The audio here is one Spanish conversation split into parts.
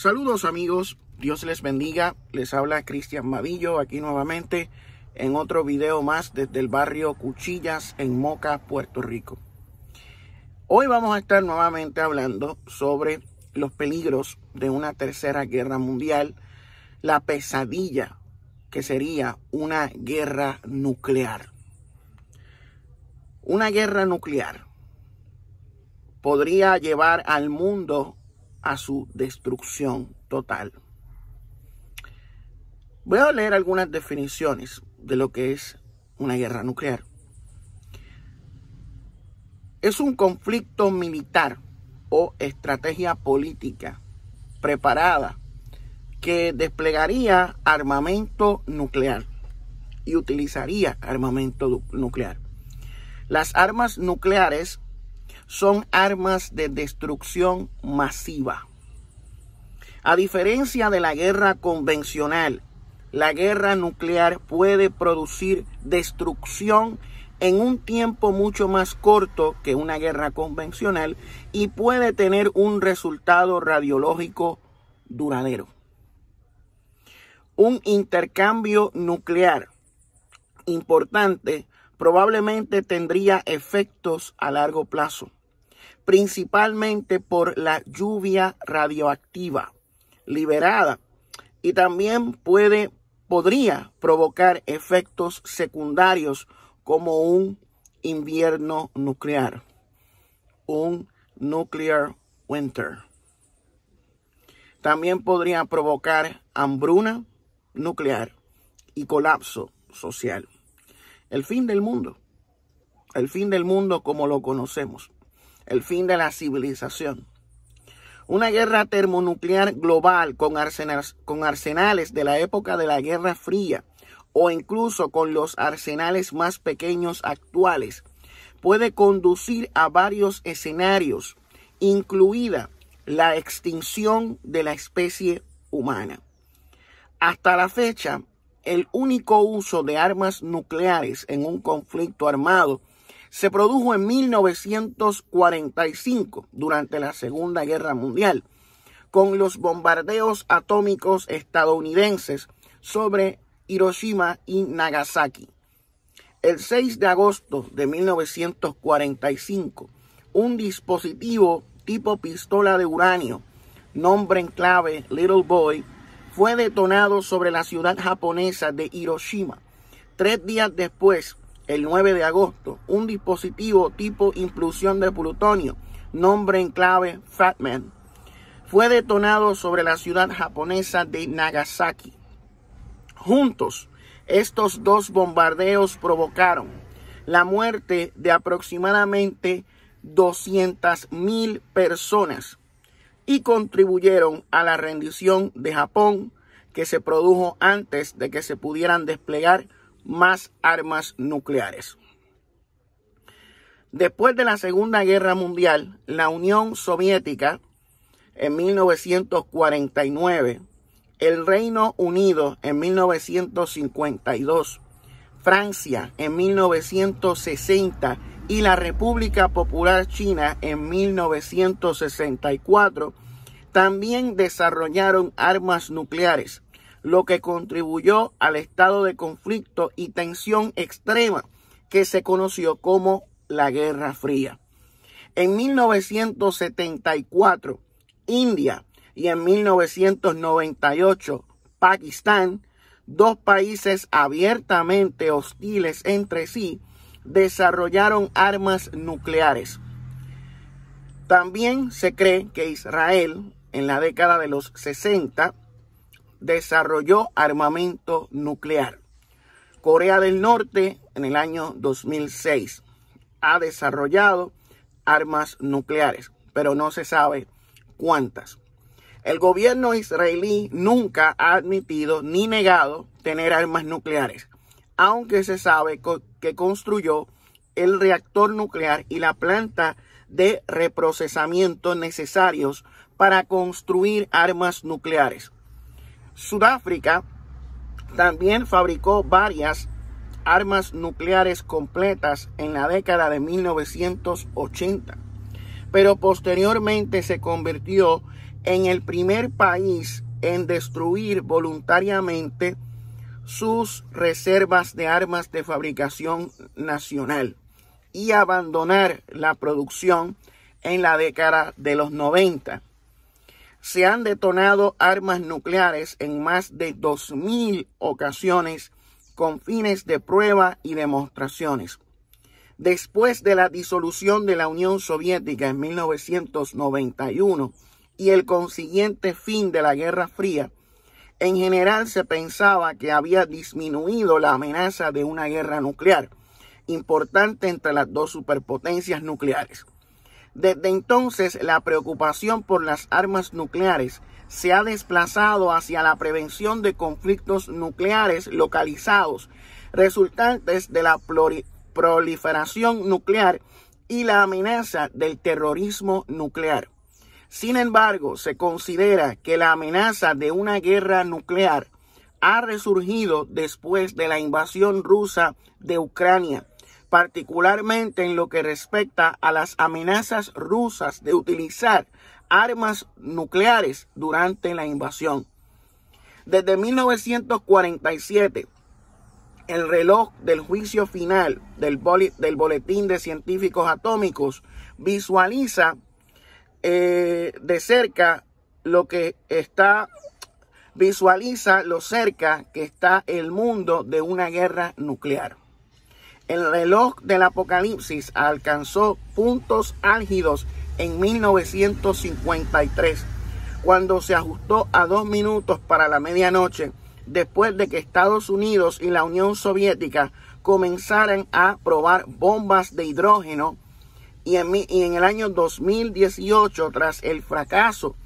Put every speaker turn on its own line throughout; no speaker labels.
Saludos amigos, Dios les bendiga, les habla Cristian madillo aquí nuevamente en otro video más desde el barrio Cuchillas en Moca, Puerto Rico. Hoy vamos a estar nuevamente hablando sobre los peligros de una tercera guerra mundial, la pesadilla que sería una guerra nuclear. Una guerra nuclear podría llevar al mundo a su destrucción total. Voy a leer algunas definiciones de lo que es una guerra nuclear. Es un conflicto militar o estrategia política preparada que desplegaría armamento nuclear y utilizaría armamento nuclear. Las armas nucleares son armas de destrucción masiva a diferencia de la guerra convencional, la guerra nuclear puede producir destrucción en un tiempo mucho más corto que una guerra convencional y puede tener un resultado radiológico duradero. Un intercambio nuclear importante probablemente tendría efectos a largo plazo, principalmente por la lluvia radioactiva liberada y también puede, podría provocar efectos secundarios como un invierno nuclear, un nuclear winter. También podría provocar hambruna nuclear y colapso social. El fin del mundo, el fin del mundo como lo conocemos, el fin de la civilización una guerra termonuclear global con, arsenales, de la época de la Guerra Fría o incluso con los arsenales más pequeños actuales puede conducir a varios escenarios, incluida la extinción de la especie humana. Hasta la fecha, el único uso de armas nucleares en un conflicto armado se produjo en 1945, durante la Segunda Guerra Mundial, con los bombardeos atómicos estadounidenses sobre Hiroshima y Nagasaki. El 6 de agosto de 1945, un dispositivo tipo pistola de uranio, nombre en clave Little Boy, fue detonado sobre la ciudad japonesa de Hiroshima. Tres días después, el 9 de agosto, un dispositivo tipo implusión de plutonio, nombre en clave Fatman, fue detonado sobre la ciudad japonesa de Nagasaki. Juntos, estos dos bombardeos provocaron la muerte de aproximadamente 200.000 personas y contribuyeron a la rendición de Japón que se produjo antes de que se pudieran desplegar más armas nucleares. Después de la Segunda Guerra Mundial, la Unión Soviética, en 1949, el Reino Unido en 1952, Francia en 1960 y la República Popular China en 1964, también desarrollaron armas nucleares lo que contribuyó al estado de conflicto y tensión extrema que se conoció como la Guerra Fría. En 1974, India y en 1998, Pakistán, dos países abiertamente hostiles entre sí, desarrollaron armas nucleares. También se cree que Israel, en la década de los 60, desarrolló armamento nuclear. Corea del Norte en el año 2006 ha desarrollado armas nucleares, pero no se sabe cuántas. El gobierno israelí nunca ha admitido ni negado tener armas nucleares, aunque se sabe que construyó el reactor nuclear y la planta de reprocesamiento necesarios para construir armas nucleares. Sudáfrica también fabricó varias armas nucleares completas en la década de 1980, pero posteriormente se convirtió en el primer país en destruir voluntariamente sus reservas de armas de fabricación nacional y abandonar la producción en la década de los 90 se han detonado armas nucleares en más de 2.000 ocasiones con fines de prueba y demostraciones. Después de la disolución de la Unión Soviética en 1991 y el consiguiente fin de la Guerra Fría, en general se pensaba que había disminuido la amenaza de una guerra nuclear, importante entre las dos superpotencias nucleares. Desde entonces, la preocupación por las armas nucleares se ha desplazado hacia la prevención de conflictos nucleares localizados resultantes de la proliferación nuclear y la amenaza del terrorismo nuclear. Sin embargo, se considera que la amenaza de una guerra nuclear ha resurgido después de la invasión rusa de Ucrania particularmente en lo que respecta a las amenazas rusas de utilizar armas nucleares durante la invasión. Desde 1947, el reloj del juicio final del, Boletín de Científicos Atómicos visualiza eh, de cerca lo que está, visualiza lo cerca que está el mundo de una guerra nuclear. El reloj del apocalipsis alcanzó puntos álgidos en 1953, cuando se ajustó a dos minutos para la medianoche, después de que Estados Unidos y la Unión Soviética comenzaran a probar bombas de hidrógeno y en, el año 2018, tras el fracaso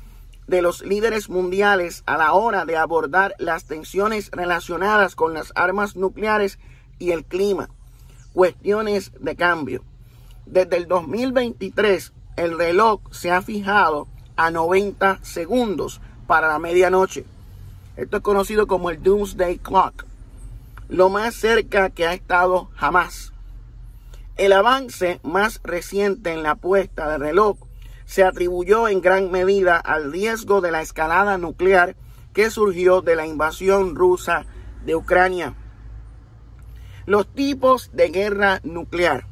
de los líderes mundiales a la hora de abordar las tensiones relacionadas con las armas nucleares y el clima cuestiones de cambio. Desde el 2023, el reloj se ha fijado a 90 segundos para la medianoche. Esto es conocido como el Doomsday Clock, lo más cerca que ha estado jamás. El avance más reciente en la puesta de reloj se atribuyó en gran medida al riesgo de la escalada nuclear que surgió de la invasión rusa de Ucrania. Los tipos de guerra nuclear.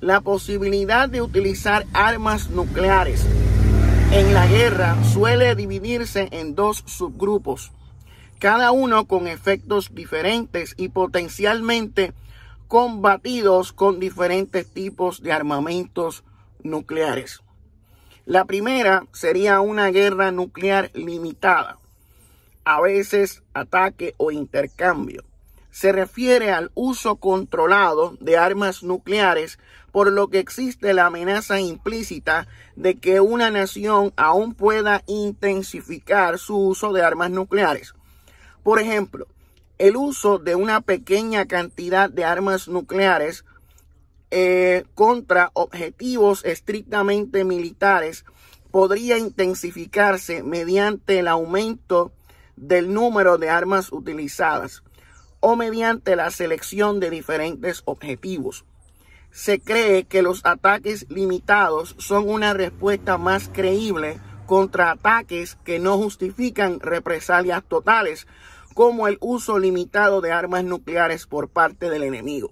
La posibilidad de utilizar armas nucleares en la guerra suele dividirse en dos subgrupos, cada uno con efectos diferentes y potencialmente combatidos con diferentes tipos de armamentos nucleares. La primera sería una guerra nuclear limitada, a veces ataque o intercambio se refiere al uso controlado de armas nucleares, por lo que existe la amenaza implícita de que una nación aún pueda intensificar su uso de armas nucleares. Por ejemplo, el uso de una pequeña cantidad de armas nucleares eh, contra objetivos estrictamente militares podría intensificarse mediante el aumento del número de armas utilizadas o mediante la selección de diferentes objetivos. Se cree que los ataques limitados son una respuesta más creíble contra ataques que no justifican represalias totales, como el uso limitado de armas nucleares por parte del enemigo.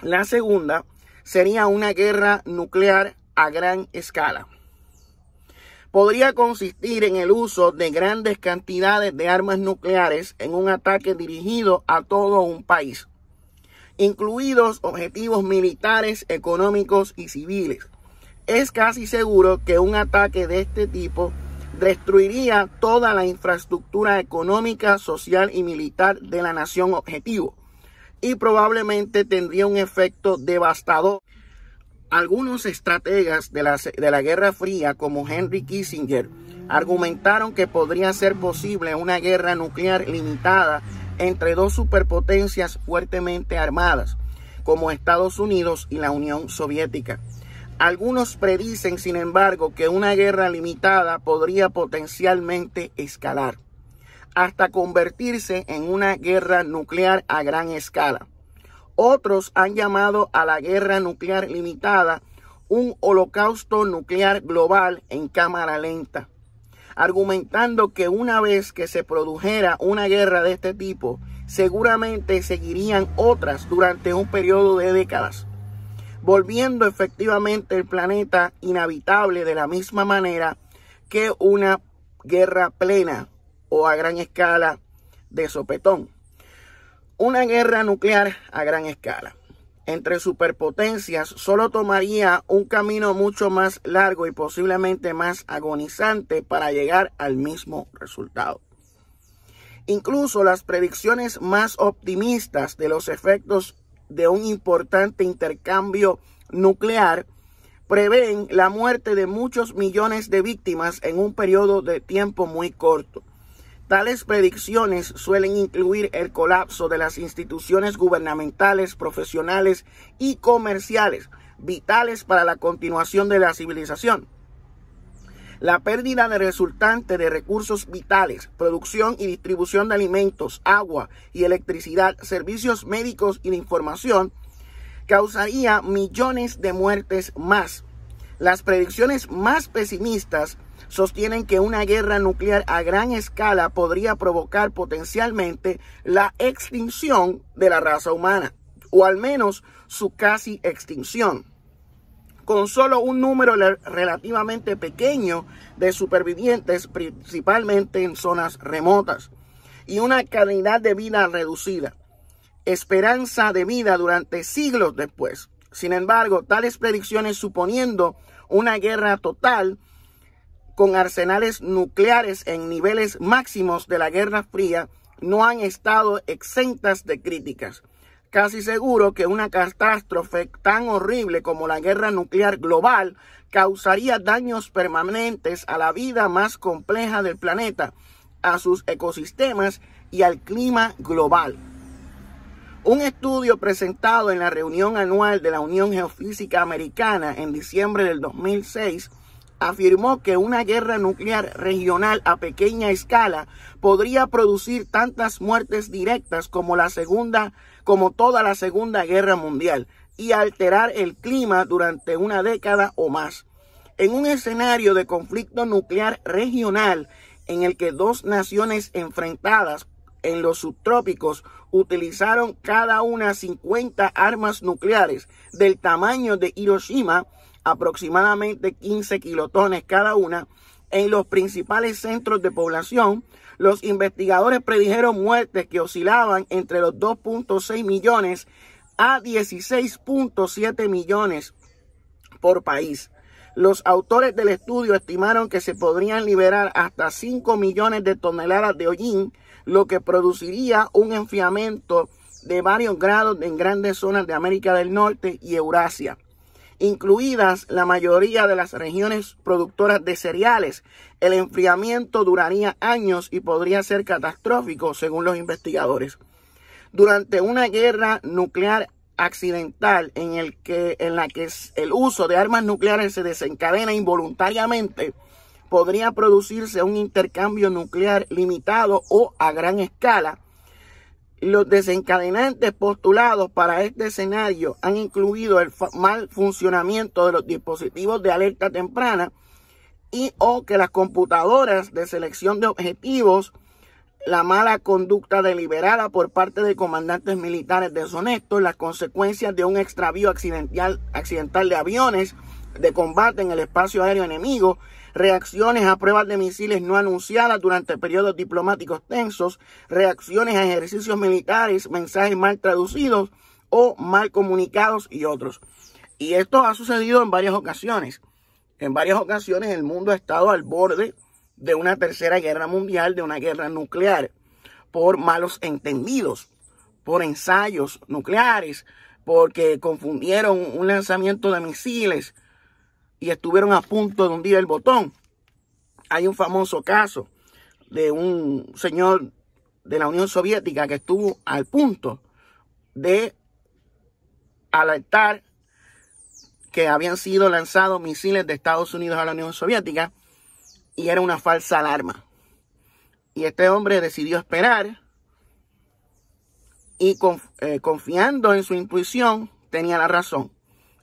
La segunda sería una guerra nuclear a gran escala podría consistir en el uso de grandes cantidades de armas nucleares en un ataque dirigido a todo un país, incluidos objetivos militares, económicos y civiles. Es casi seguro que un ataque de este tipo destruiría toda la infraestructura económica, social y militar de la nación objetivo y probablemente tendría un efecto devastador algunos estrategas de la, Guerra Fría, como Henry Kissinger, argumentaron que podría ser posible una guerra nuclear limitada entre dos superpotencias fuertemente armadas, como Estados Unidos y la Unión Soviética. Algunos predicen, sin embargo, que una guerra limitada podría potencialmente escalar hasta convertirse en una guerra nuclear a gran escala. Otros han llamado a la guerra nuclear limitada un holocausto nuclear global en cámara lenta, argumentando que una vez que se produjera una guerra de este tipo, seguramente seguirían otras durante un periodo de décadas, volviendo efectivamente el planeta inhabitable de la misma manera que una guerra plena o a gran escala de sopetón una guerra nuclear a gran escala entre superpotencias solo tomaría un camino mucho más largo y posiblemente más agonizante para llegar al mismo resultado. Incluso las predicciones más optimistas de los efectos de un importante intercambio nuclear prevén la muerte de muchos millones de víctimas en un periodo de tiempo muy corto. Tales predicciones suelen incluir el colapso de las instituciones gubernamentales, profesionales y comerciales, vitales para la continuación de la civilización. La pérdida de resultante de recursos vitales, producción y distribución de alimentos, agua y electricidad, servicios médicos y de información, causaría millones de muertes más. Las predicciones más pesimistas sostienen que una guerra nuclear a gran escala podría provocar potencialmente la extinción de la raza humana, o al menos su casi extinción. Con solo un número relativamente pequeño de supervivientes, principalmente en zonas remotas, y una calidad de vida reducida, esperanza de vida durante siglos después. Sin embargo, tales predicciones suponiendo una guerra total con arsenales nucleares en niveles máximos de la Guerra Fría no han estado exentas de críticas. Casi seguro que una catástrofe tan horrible como la guerra nuclear global causaría daños permanentes a la vida más compleja del planeta, a sus ecosistemas y al clima global. Un estudio presentado en la reunión anual de la Unión Geofísica Americana en diciembre del 2006 afirmó que una guerra nuclear regional a pequeña escala podría producir tantas muertes directas como la segunda, como toda la Segunda Guerra Mundial y alterar el clima durante una década o más. En un escenario de conflicto nuclear regional en el que dos naciones enfrentadas en los subtrópicos utilizaron cada una 50 armas nucleares del tamaño de Hiroshima, aproximadamente 15 kilotones cada una en los principales centros de población, los investigadores predijeron muertes que oscilaban entre los 2.6 millones a 16.7 millones por país. Los autores del estudio estimaron que se podrían liberar hasta 5 millones de toneladas de hollín, lo que produciría un enfriamiento de varios grados en grandes zonas de América del Norte y Eurasia incluidas la mayoría de las regiones productoras de cereales. El enfriamiento duraría años y podría ser catastrófico, según los investigadores. Durante una guerra nuclear accidental en, en la que el uso de armas nucleares se desencadena involuntariamente, podría producirse un intercambio nuclear limitado o a gran escala los desencadenantes postulados para este escenario han incluido el mal funcionamiento de los dispositivos de alerta temprana y o que las computadoras de selección de objetivos, la mala conducta deliberada por parte de comandantes militares deshonestos, las consecuencias de un extravío accidental, accidental de aviones de combate en el espacio aéreo enemigo, reacciones a pruebas de misiles no anunciadas durante periodos diplomáticos tensos, reacciones a ejercicios militares, mensajes mal traducidos o mal comunicados y otros. Y esto ha sucedido en varias ocasiones. En varias ocasiones el mundo ha estado al borde de una tercera guerra mundial, de una guerra nuclear, por malos entendidos, por ensayos nucleares, porque confundieron un lanzamiento de misiles y estuvieron a punto de hundir el botón. Hay un famoso caso de un señor de la Unión Soviética que estuvo al punto de alertar que habían sido lanzados misiles de Estados Unidos a la Unión Soviética y era una falsa alarma. Y este hombre decidió esperar y eh, confiando en su intuición tenía la razón.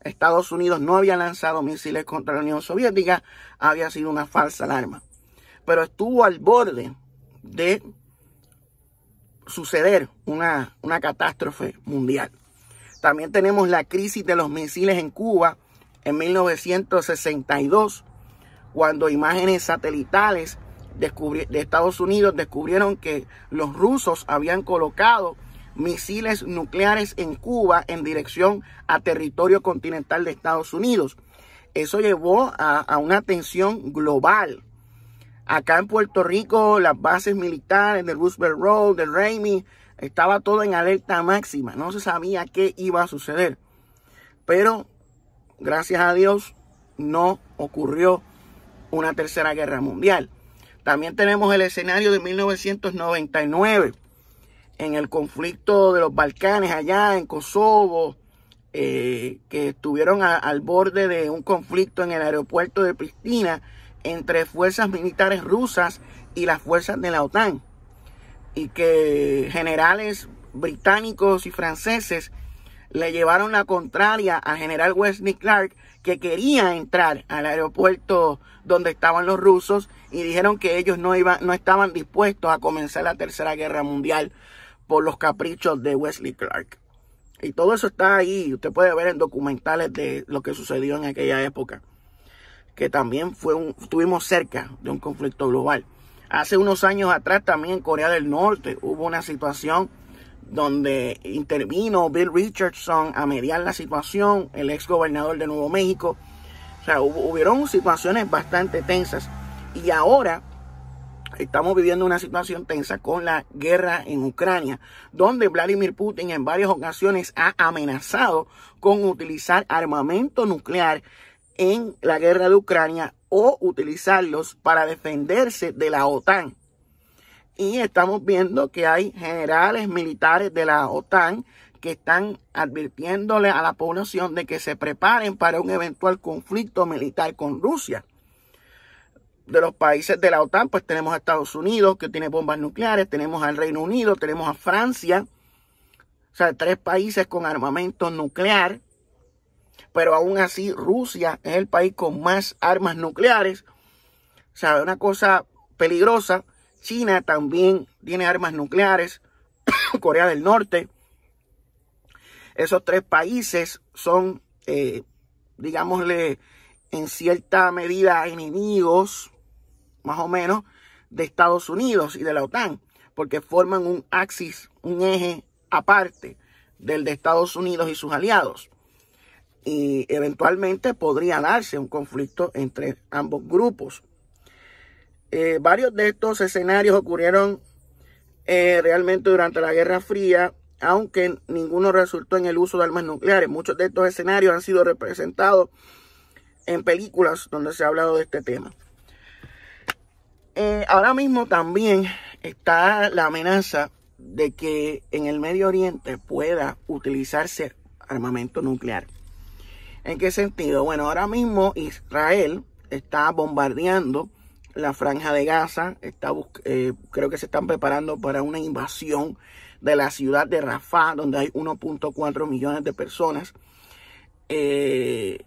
Estados Unidos no había lanzado misiles contra la Unión Soviética, había sido una falsa alarma. Pero estuvo al borde de suceder una, una catástrofe mundial. También tenemos la crisis de los misiles en Cuba en 1962, cuando imágenes satelitales de Estados Unidos descubrieron que los rusos habían colocado misiles nucleares en Cuba en dirección a territorio continental de Estados Unidos. Eso llevó a, una tensión global. Acá en Puerto Rico, las bases militares de Roosevelt Road, de Raimi, estaba todo en alerta máxima. No se sabía qué iba a suceder. Pero, gracias a Dios, no ocurrió una tercera guerra mundial. También tenemos el escenario de 1999 en el conflicto de los Balcanes, allá en Kosovo, eh, que estuvieron al borde de un conflicto en el aeropuerto de Pristina entre fuerzas militares rusas y las fuerzas de la OTAN. Y que generales británicos y franceses le llevaron la contraria a general Wesley Clark, que quería entrar al aeropuerto donde estaban los rusos y dijeron que ellos no, iban, no estaban dispuestos a comenzar la Tercera Guerra Mundial por los caprichos de Wesley Clark. Y todo eso está ahí. Usted puede ver en documentales de lo que sucedió en aquella época. Que también fue un, estuvimos cerca de un conflicto global. Hace unos años atrás también en Corea del Norte hubo una situación donde intervino Bill Richardson a mediar la situación, el ex gobernador de Nuevo México. O sea, hubieron situaciones bastante tensas. Y ahora Estamos viviendo una situación tensa con la guerra en Ucrania, donde Vladimir Putin en varias ocasiones ha amenazado con utilizar armamento nuclear en la guerra de Ucrania o utilizarlos para defenderse de la OTAN. Y estamos viendo que hay generales militares de la OTAN que están advirtiéndole a la población de que se preparen para un eventual conflicto militar con Rusia de los países de la OTAN, pues tenemos a Estados Unidos, que tiene bombas nucleares, tenemos al Reino Unido, tenemos a Francia, o sea, tres países con armamento nuclear, pero aún así Rusia es el país con más armas nucleares, o sea, una cosa peligrosa. China también tiene armas nucleares, Corea del Norte. Esos tres países son, eh, digámosle, en cierta medida enemigos más o menos, de Estados Unidos y de la OTAN, porque forman un axis, un eje aparte del de Estados Unidos y sus aliados. Y eventualmente podría darse un conflicto entre ambos grupos. Eh, varios de estos escenarios ocurrieron eh, realmente durante la Guerra Fría, aunque ninguno resultó en el uso de armas nucleares. Muchos de estos escenarios han sido representados en películas donde se ha hablado de este tema. Eh, ahora mismo también está la amenaza de que en el Medio Oriente pueda utilizarse armamento nuclear. ¿En qué sentido? Bueno, ahora mismo Israel está bombardeando la franja de Gaza, está, eh, creo que se están preparando para una invasión de la ciudad de Rafah, donde hay 1.4 millones de personas. Eh,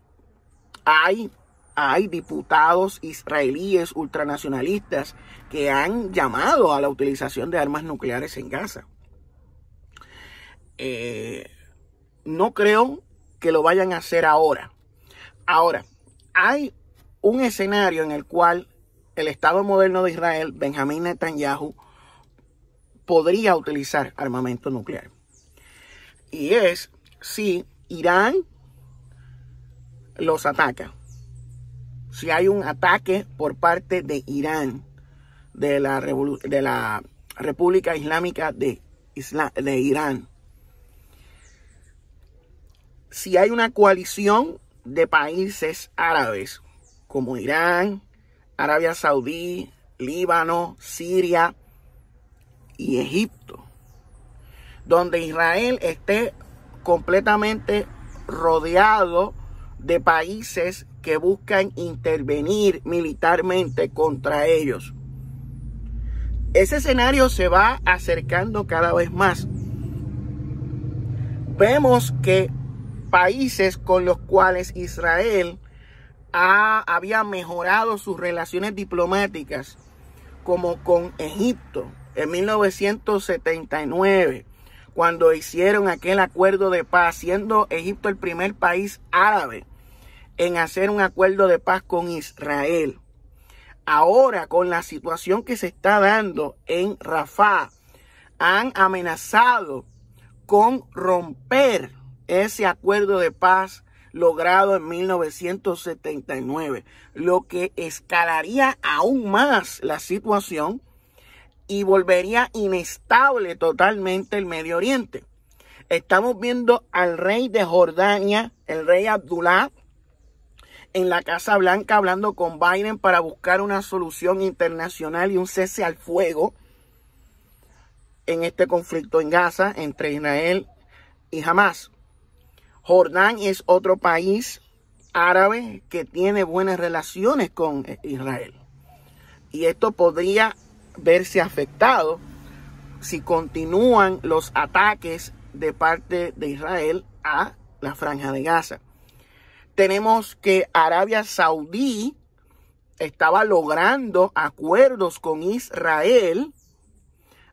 hay hay diputados israelíes ultranacionalistas que han llamado a la utilización de armas nucleares en Gaza. Eh, no creo que lo vayan a hacer ahora. Ahora, hay un escenario en el cual el Estado moderno de Israel, Benjamín Netanyahu, podría utilizar armamento nuclear. Y es si Irán los ataca si hay un ataque por parte de Irán, de la, de la República Islámica de, de Irán, si hay una coalición de países árabes como Irán, Arabia Saudí, Líbano, Siria y Egipto, donde Israel esté completamente rodeado de países que buscan intervenir militarmente contra ellos. Ese escenario se va acercando cada vez más. Vemos que países con los cuales Israel había mejorado sus relaciones diplomáticas, como con Egipto en 1979, cuando hicieron aquel acuerdo de paz, siendo Egipto el primer país árabe en hacer un acuerdo de paz con Israel. Ahora, con la situación que se está dando en Rafah, han amenazado con romper ese acuerdo de paz logrado en 1979, lo que escalaría aún más la situación y volvería inestable totalmente el Medio Oriente. Estamos viendo al rey de Jordania, el rey Abdullah, en la Casa Blanca hablando con Biden para buscar una solución internacional y un cese al fuego en este conflicto en Gaza entre Israel y Hamas. Jordán es otro país árabe que tiene buenas relaciones con Israel. Y esto podría verse afectado si continúan los ataques de parte de Israel a la franja de Gaza tenemos que Arabia Saudí estaba logrando acuerdos con Israel,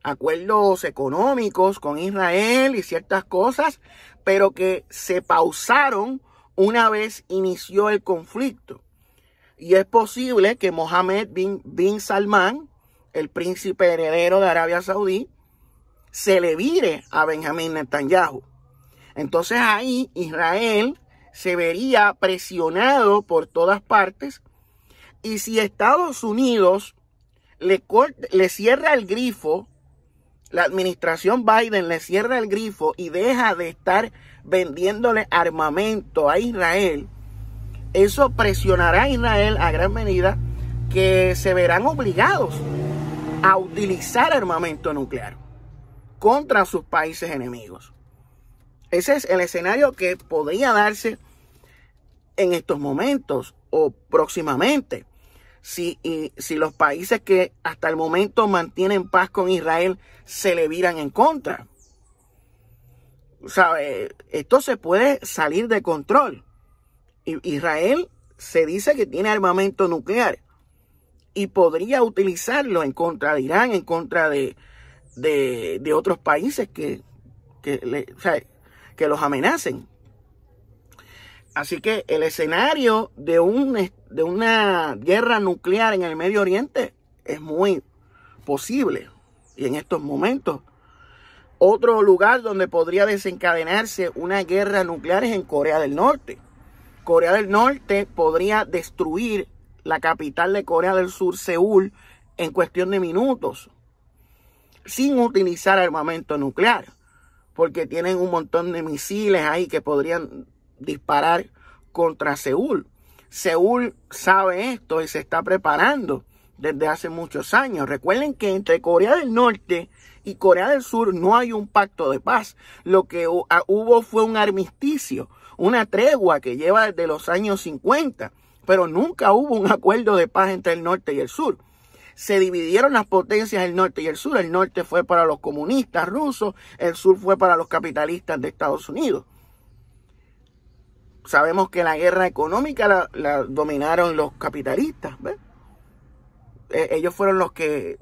acuerdos económicos con Israel y ciertas cosas, pero que se pausaron una vez inició el conflicto. Y es posible que Mohammed bin, bin Salman, el príncipe heredero de Arabia Saudí, se le vire a Benjamín Netanyahu. Entonces ahí Israel se vería presionado por todas partes. Y si Estados Unidos le, cierra el grifo, la administración Biden le cierra el grifo y deja de estar vendiéndole armamento a Israel, eso presionará a Israel a gran medida que se verán obligados a utilizar armamento nuclear contra sus países enemigos. Ese es el escenario que podría darse en estos momentos o próximamente. Si, si los países que hasta el momento mantienen paz con Israel se le viran en contra. ¿Sabe? Esto se puede salir de control. Israel se dice que tiene armamento nuclear y podría utilizarlo en contra de Irán, en contra de, otros países que, que los amenacen. Así que el escenario de, de una guerra nuclear en el Medio Oriente es muy posible y en estos momentos. Otro lugar donde podría desencadenarse una guerra nuclear es en Corea del Norte. Corea del Norte podría destruir la capital de Corea del Sur, Seúl, en cuestión de minutos, sin utilizar armamento nuclear, porque tienen un montón de misiles ahí que podrían disparar contra Seúl. Seúl sabe esto y se está preparando desde hace muchos años. Recuerden que entre Corea del Norte y Corea del Sur no hay un pacto de paz. Lo que ah, hubo fue un armisticio, una tregua que lleva desde los años 50, pero nunca hubo un acuerdo de paz entre el norte y el sur. Se dividieron las potencias del norte y el sur. El norte fue para los comunistas rusos, el sur fue para los capitalistas de Estados Unidos sabemos que la guerra económica la, dominaron los capitalistas. E, ellos fueron los que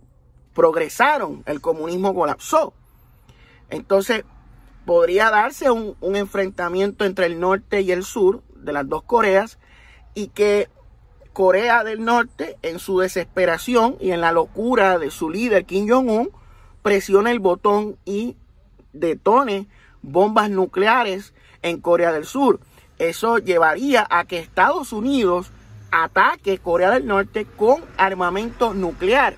progresaron, el comunismo colapsó. Entonces, podría darse un, un, enfrentamiento entre el norte y el sur de las dos Coreas y que Corea del Norte, en su desesperación y en la locura de su líder Kim Jong-un, presione el botón y detone bombas nucleares en Corea del Sur. Eso llevaría a que Estados Unidos ataque Corea del Norte con armamento nuclear.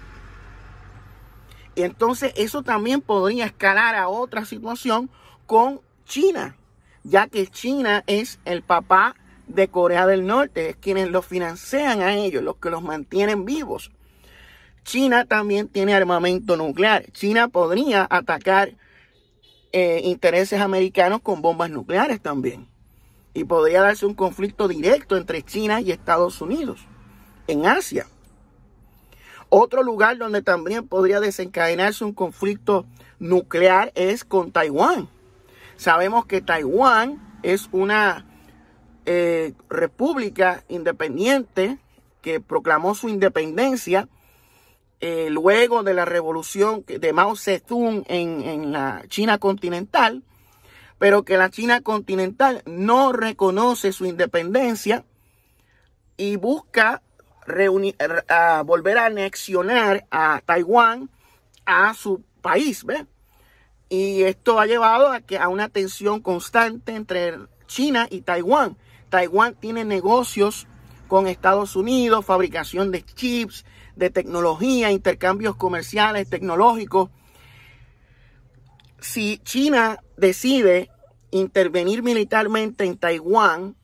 Y entonces eso también podría escalar a otra situación con China, ya que China es el papá de Corea del Norte, es quienes los financian a ellos, los que los mantienen vivos. China también tiene armamento nuclear. China podría atacar eh, intereses americanos con bombas nucleares también y podría darse un conflicto directo entre China y Estados Unidos en Asia. Otro lugar donde también podría desencadenarse un conflicto nuclear es con Taiwán. Sabemos que Taiwán es una eh, república independiente que proclamó su independencia eh, luego de la revolución de Mao Zedong en, en la China continental pero que la China continental no reconoce su independencia y busca volver a anexionar a Taiwán a su país. Y esto ha llevado a, que, a una tensión constante entre China y Taiwán. Taiwán tiene negocios con Estados Unidos, fabricación de chips, de tecnología, intercambios comerciales, tecnológicos si China decide intervenir militarmente en Taiwán,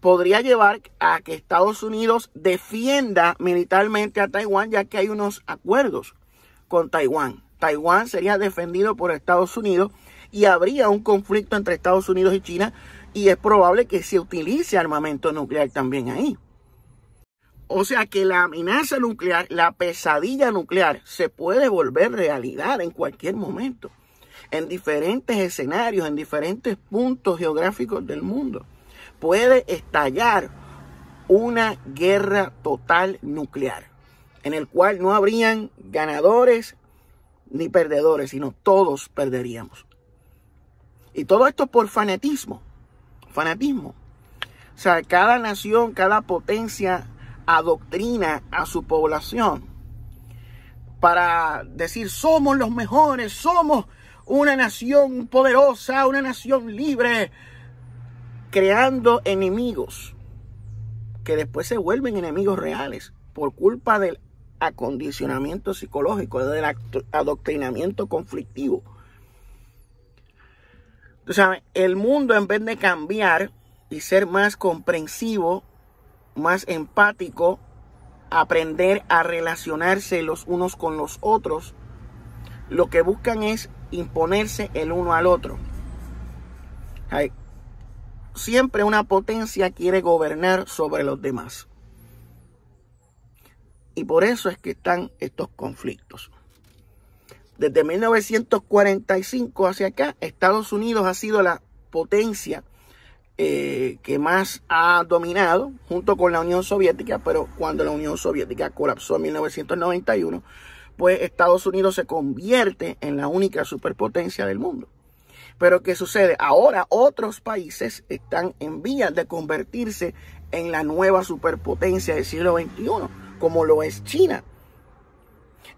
podría llevar a que Estados Unidos defienda militarmente a Taiwán, ya que hay unos acuerdos con Taiwán. Taiwán sería defendido por Estados Unidos y habría un conflicto entre Estados Unidos y China y es probable que se utilice armamento nuclear también ahí. O sea que la amenaza nuclear, la pesadilla nuclear, se puede volver realidad en cualquier momento en diferentes escenarios, en diferentes puntos geográficos del mundo. Puede estallar una guerra total nuclear, en el cual no habrían ganadores ni perdedores, sino todos perderíamos. Y todo esto por fanatismo, fanatismo. O sea, cada nación, cada potencia adoctrina a su población para decir somos los mejores, somos una nación poderosa, una nación libre, creando enemigos que después se vuelven enemigos reales por culpa del acondicionamiento psicológico, del adoctrinamiento conflictivo. el mundo en vez de cambiar y ser más comprensivo, más empático, aprender a relacionarse los unos con los otros, lo que buscan es imponerse el uno al otro. Siempre una potencia quiere gobernar sobre los demás. Y por eso es que están estos conflictos. Desde 1945 hacia acá, Estados Unidos ha sido la potencia eh, que más ha dominado junto con la Unión Soviética, pero cuando la Unión Soviética colapsó en 1991, pues Estados Unidos se convierte en la única superpotencia del mundo. Pero ¿qué sucede? Ahora otros países están en vías de convertirse en la nueva superpotencia del siglo XXI, como lo es China.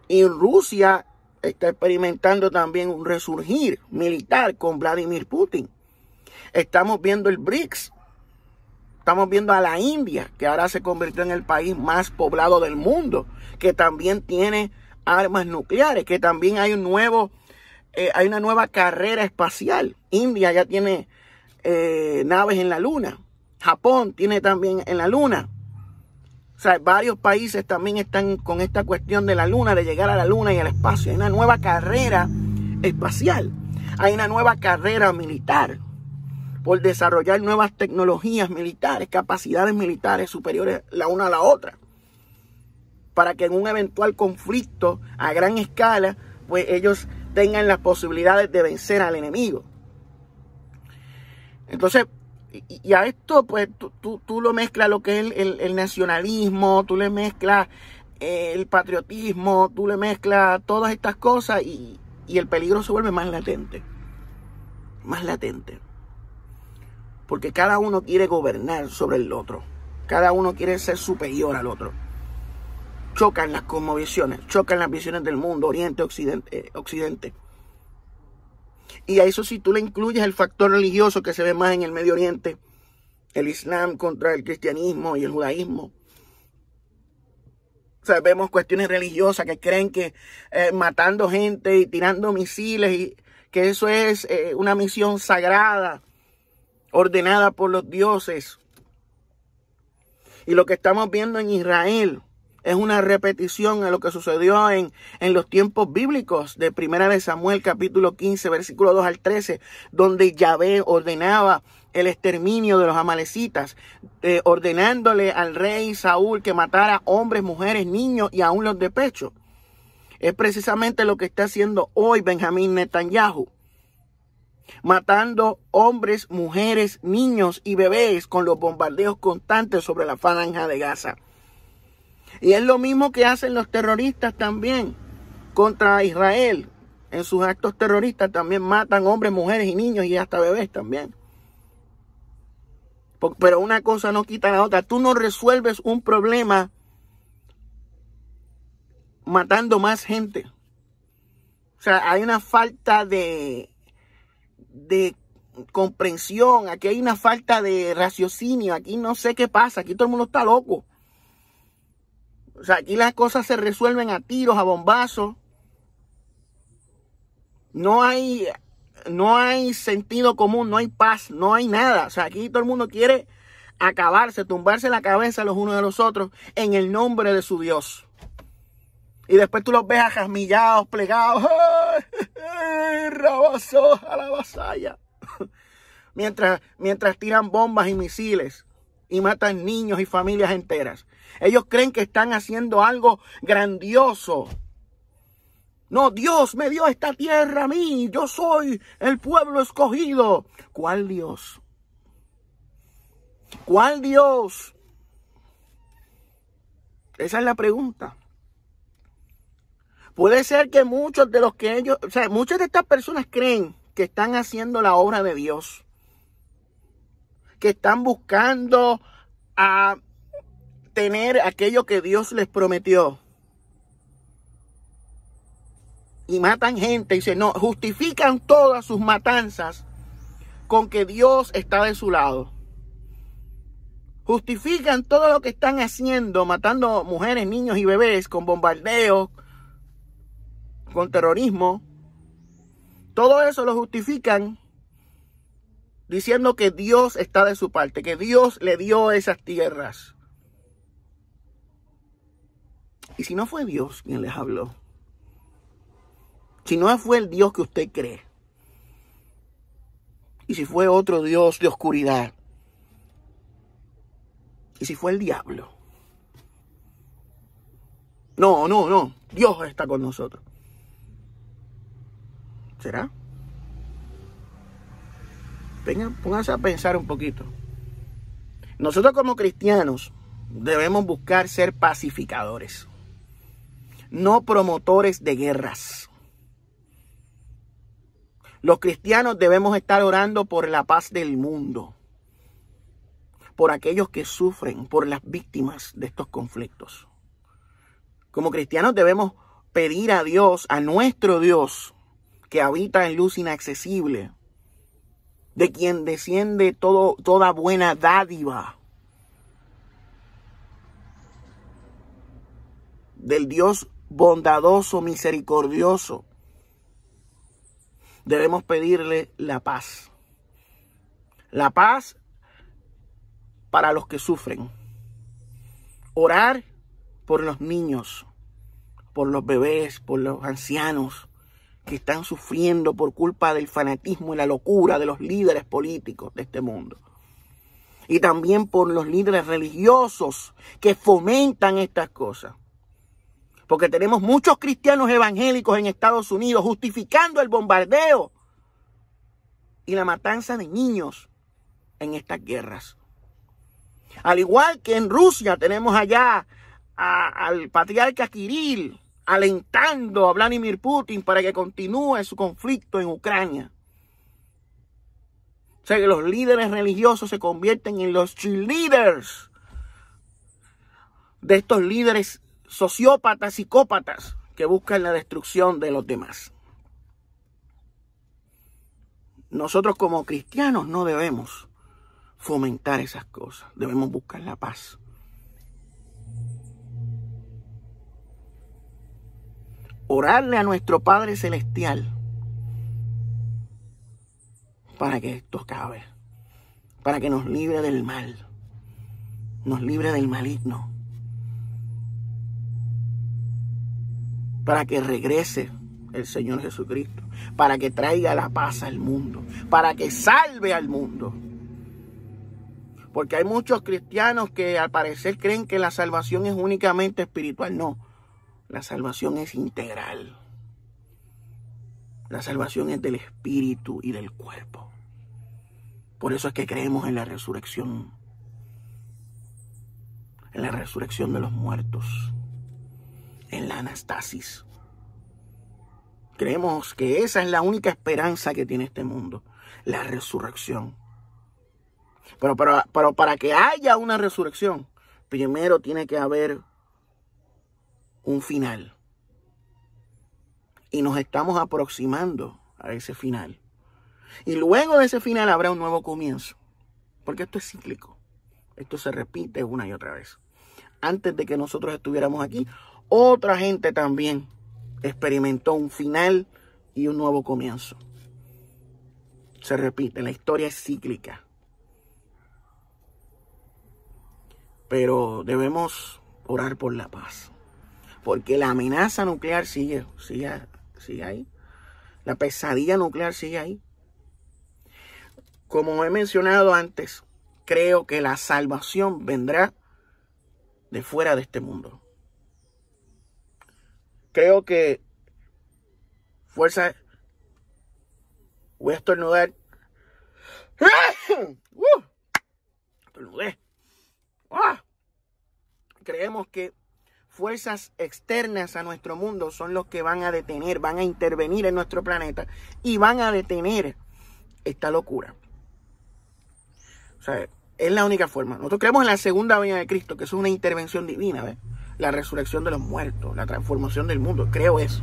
Y Rusia está experimentando también un resurgir militar con Vladimir Putin. Estamos viendo el BRICS. Estamos viendo a la India, que ahora se convirtió en el país más poblado del mundo, que también tiene armas nucleares, que también hay un nuevo, eh, hay una nueva carrera espacial. India ya tiene eh, naves en la luna. Japón tiene también en la luna. O sea, varios países también están con esta cuestión de la luna, de llegar a la luna y al espacio. Hay una nueva carrera espacial. Hay una nueva carrera militar por desarrollar nuevas tecnologías militares, capacidades militares superiores la una a la otra para que en un eventual conflicto a gran escala, pues ellos tengan las posibilidades de vencer al enemigo. Entonces, y a esto, pues tú, lo mezclas lo que es el, nacionalismo, tú le mezclas eh, el patriotismo, tú le mezclas todas estas cosas y, el peligro se vuelve más latente. Más latente. Porque cada uno quiere gobernar sobre el otro. Cada uno quiere ser superior al otro chocan las cosmovisiones, chocan las visiones del mundo, oriente, occidente, eh, occidente. Y a eso si tú le incluyes el factor religioso que se ve más en el Medio Oriente, el Islam contra el cristianismo y el judaísmo. Sabemos vemos cuestiones religiosas que creen que eh, matando gente y tirando misiles, y que eso es eh, una misión sagrada, ordenada por los dioses. Y lo que estamos viendo en Israel, es una repetición a lo que sucedió en, en los tiempos bíblicos de Primera de Samuel capítulo 15 versículo 2 al 13, donde Yahvé ordenaba el exterminio de los amalecitas, eh, ordenándole al rey Saúl que matara hombres, mujeres, niños y aún los de pecho. Es precisamente lo que está haciendo hoy Benjamín Netanyahu matando hombres, mujeres, niños y bebés con los bombardeos constantes sobre la franja de Gaza. Y es lo mismo que hacen los terroristas también contra Israel. En sus actos terroristas también matan hombres, mujeres y niños y hasta bebés también. Pero una cosa no quita la otra. Tú no resuelves un problema matando más gente. O sea, hay una falta de, de comprensión, aquí hay una falta de raciocinio, aquí no sé qué pasa, aquí todo el mundo está loco. O sea, aquí las cosas se resuelven a tiros, a bombazos. No hay, no hay sentido común, no hay paz, no hay nada. O sea, aquí todo el mundo quiere acabarse, tumbarse la cabeza los unos de los otros en el nombre de su Dios. Y después tú los ves ajasmillados, plegados. Rabazos a la vasalla. mientras, mientras tiran bombas y misiles y matan niños y familias enteras. Ellos creen que están haciendo algo grandioso. No, Dios me dio esta tierra a mí. Yo soy el pueblo escogido. ¿Cuál Dios? ¿Cuál Dios? Esa es la pregunta. Puede ser que muchos de los que ellos, o sea, muchas de estas personas creen que están haciendo la obra de Dios, que están buscando a tener aquello que Dios les prometió. Y matan gente y se no, justifican todas sus matanzas con que Dios está de su lado. Justifican todo lo que están haciendo, matando mujeres, niños y bebés con bombardeos, con terrorismo. Todo eso lo justifican diciendo que Dios está de su parte, que Dios le dio esas tierras. Y si no fue Dios quien les habló, si no fue el Dios que usted cree, y si fue otro Dios de oscuridad, y si fue el diablo. No, no, no, Dios está con nosotros. ¿Será? Venga, pónganse a pensar un poquito. Nosotros como cristianos debemos buscar ser pacificadores no promotores de guerras. Los cristianos debemos estar orando por la paz del mundo, por aquellos que sufren, por las víctimas de estos conflictos. Como cristianos debemos pedir a Dios, a nuestro Dios, que habita en luz inaccesible, de quien desciende toda buena dádiva, del Dios bondadoso, misericordioso. Debemos pedirle la paz. La paz para los que sufren. Orar por los niños, por los bebés, por los ancianos que están sufriendo por culpa del fanatismo y la locura de los líderes políticos de este mundo. Y también por los líderes religiosos que fomentan estas cosas. Porque tenemos muchos cristianos evangélicos en Estados Unidos justificando el bombardeo y la matanza de niños en estas guerras. Al igual que en Rusia tenemos allá al patriarca Kirill alentando a Vladimir Putin para que continúe su conflicto en Ucrania. O sea que los líderes religiosos se convierten en los cheerleaders de estos líderes sociópatas, psicópatas que buscan la destrucción de los demás. Nosotros como cristianos no debemos fomentar esas cosas, debemos buscar la paz. Orarle a nuestro Padre Celestial para que esto acabe, para que nos libre del mal, nos libre del maligno. para que regrese el Señor Jesucristo, para que traiga la paz al mundo, para que salve al mundo. Porque hay muchos cristianos que al parecer creen que la salvación es únicamente espiritual. No, la salvación es integral. La salvación es del espíritu y del cuerpo. Por eso es que creemos en la resurrección. En la resurrección de los muertos en la anastasis. Creemos que esa es la única esperanza que tiene este mundo, la resurrección. Pero, pero, pero para que haya una resurrección, primero tiene que haber un final. Y nos estamos aproximando a ese final. Y luego de ese final habrá un nuevo comienzo. Porque esto es cíclico. Esto se repite una y otra vez. Antes de que nosotros estuviéramos aquí, otra gente también experimentó un final y un nuevo comienzo. Se repite, la historia es cíclica. Pero debemos orar por la paz. Porque la amenaza nuclear sigue, sigue, sigue ahí. La pesadilla nuclear sigue ahí. Como he mencionado antes, creo que la salvación vendrá de fuera de este mundo creo que fuerza. Voy a estornudar. ¡Uh! ¡Ah! Creemos que fuerzas externas a nuestro mundo son los que van a detener, van a intervenir en nuestro planeta y van a detener esta locura. O sea, es la única forma. Nosotros creemos en la segunda venida de Cristo, que es una intervención divina. ¿ves? la resurrección de los muertos, la transformación del mundo. Creo eso.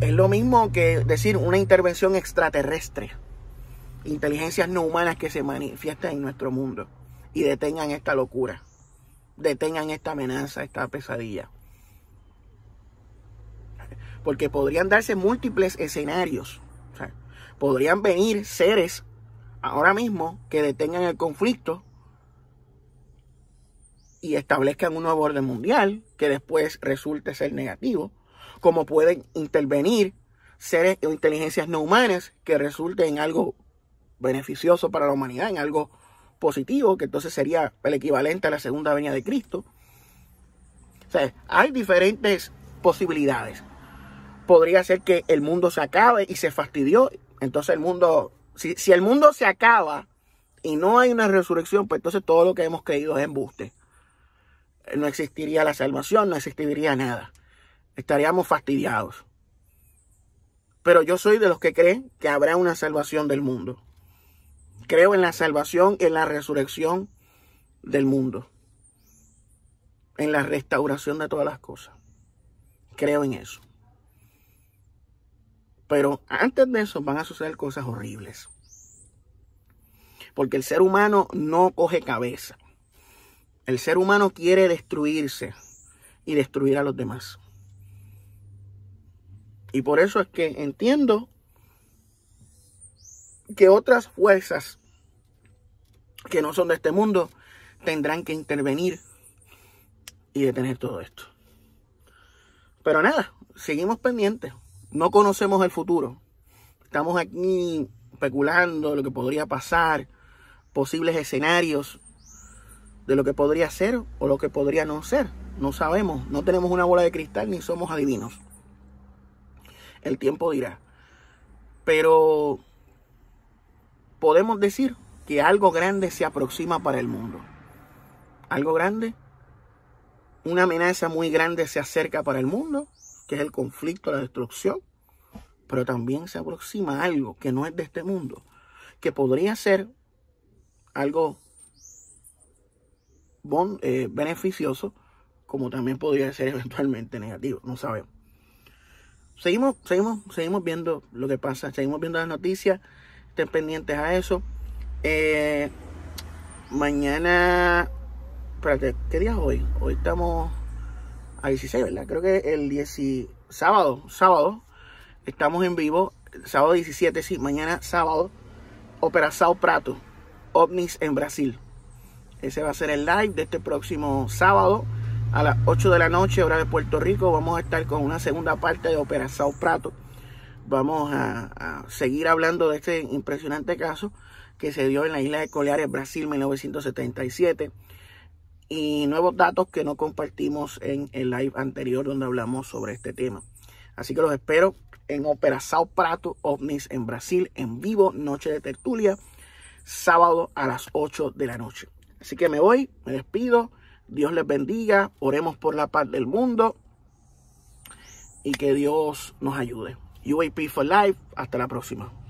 Es lo mismo que decir una intervención extraterrestre, inteligencias no humanas que se manifiestan en nuestro mundo y detengan esta locura, detengan esta amenaza, esta pesadilla. Porque podrían darse múltiples escenarios. podrían venir seres ahora mismo que detengan el conflicto y establezcan un nuevo orden mundial que después resulte ser negativo, como pueden intervenir seres o inteligencias no humanas que resulten en algo beneficioso para la humanidad, en algo positivo, que entonces sería el equivalente a la segunda venida de Cristo. O sea, hay diferentes posibilidades. Podría ser que el mundo se acabe y se fastidió. Entonces el mundo, si, si el mundo se acaba y no hay una resurrección, pues entonces todo lo que hemos creído es embuste no existiría la salvación, no existiría nada. Estaríamos fastidiados. Pero yo soy de los que creen que habrá una salvación del mundo. Creo en la salvación, en la resurrección del mundo. En la restauración de todas las cosas. Creo en eso. Pero antes de eso van a suceder cosas horribles. Porque el ser humano no coge cabeza. El ser humano quiere destruirse y destruir a los demás. Y por eso es que entiendo que otras fuerzas que no son de este mundo tendrán que intervenir y detener todo esto. Pero nada, seguimos pendientes. No conocemos el futuro. Estamos aquí especulando lo que podría pasar, posibles escenarios, de lo que podría ser o lo que podría no ser. No sabemos, no tenemos una bola de cristal ni somos adivinos. El tiempo dirá. Pero podemos decir que algo grande se aproxima para el mundo. Algo grande, una amenaza muy grande se acerca para el mundo, que es el conflicto, la destrucción, pero también se aproxima algo que no es de este mundo, que podría ser algo eh, beneficioso como también podría ser eventualmente negativo, no sabemos. Seguimos, seguimos, seguimos viendo lo que pasa, seguimos viendo las noticias, estén pendientes a eso. Eh, mañana, espérate, ¿qué día es hoy? Hoy estamos a 16, ¿verdad? Creo que el 10, sábado, sábado, estamos en vivo, sábado 17, sí, mañana sábado, Opera Sao Prato, OVNIS en Brasil. Ese va a ser el live de este próximo sábado a las 8 de la noche, hora de Puerto Rico. Vamos a estar con una segunda parte de Opera Sao Prato. Vamos a, seguir hablando de este impresionante caso que se dio en la isla de Coleares Brasil, 1977. Y nuevos datos que no compartimos en el live anterior donde hablamos sobre este tema. Así que los espero en Opera Sao Prato, OVNIS en Brasil, en vivo, noche de tertulia, sábado a las 8 de la noche. Así que me voy, me despido. Dios les bendiga. Oremos por la paz del mundo. Y que Dios nos ayude. UAP for Life. Hasta la próxima.